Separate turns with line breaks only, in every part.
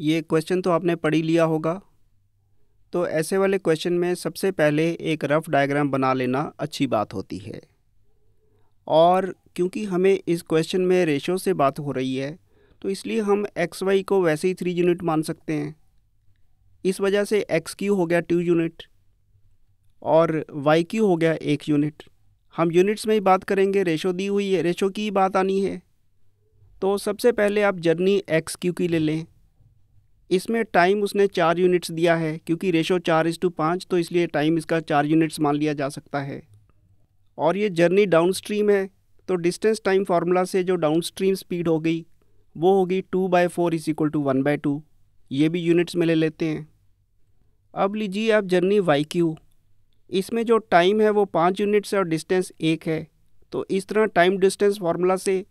ये क्वेश्चन तो आपने पढ़ ही लिया होगा तो ऐसे वाले क्वेश्चन में सबसे पहले एक रफ़ डायग्राम बना लेना अच्छी बात होती है और क्योंकि हमें इस क्वेश्चन में रेशो से बात हो रही है तो इसलिए हम एक्स वाई को वैसे ही थ्री यूनिट मान सकते हैं इस वजह से एक्स क्यू हो गया टू यूनिट और वाई क्यू हो गया एक यूनिट हम यूनिट्स में ही बात करेंगे रेशो दी हुई है रेशो की ही बात आनी है तो सबसे पहले आप जर्नी एक्स क्यू की ले लें इसमें टाइम उसने चार यूनिट्स दिया है क्योंकि रेशो चार इज टू पाँच तो इसलिए टाइम इसका चार यूनिट्स मान लिया जा सकता है और ये जर्नी डाउन स्ट्रीम है तो डिस्टेंस टाइम फार्मूला से जो डाउन स्ट्रीम स्पीड हो गई वो होगी two by four is equal to one by two ये भी यूनिट्स में ले लेते हैं अब लीजिए आप जर्नी वाई क्यू इसमें जो टाइम है वो पाँच यूनिट्स और डिस्टेंस एक है तो इस तरह टाइम डिस्टेंस फार्मूला से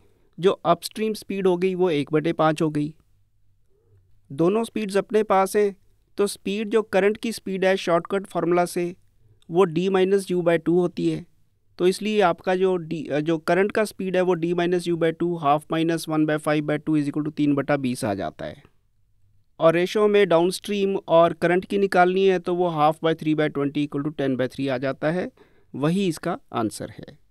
जो अपस्ट्रीम स्पीड हो गई वो एक बटे पाँच हो गई दोनों स्पीड्स अपने पास हैं तो स्पीड जो करंट की स्पीड है शॉर्टकट फार्मूला से वो D minus U by two होती है तो इसलिए आपका जो डी जो करंट का स्पीड है वो D minus U by two half minus one by five by two is equal to तीन बटा बीस आ जाता है और रेशो में डाउन स्ट्रीम और करंट की निकालनी है तो वो half by three by twenty equal to ten by three आ जाता है वही इसका आंसर है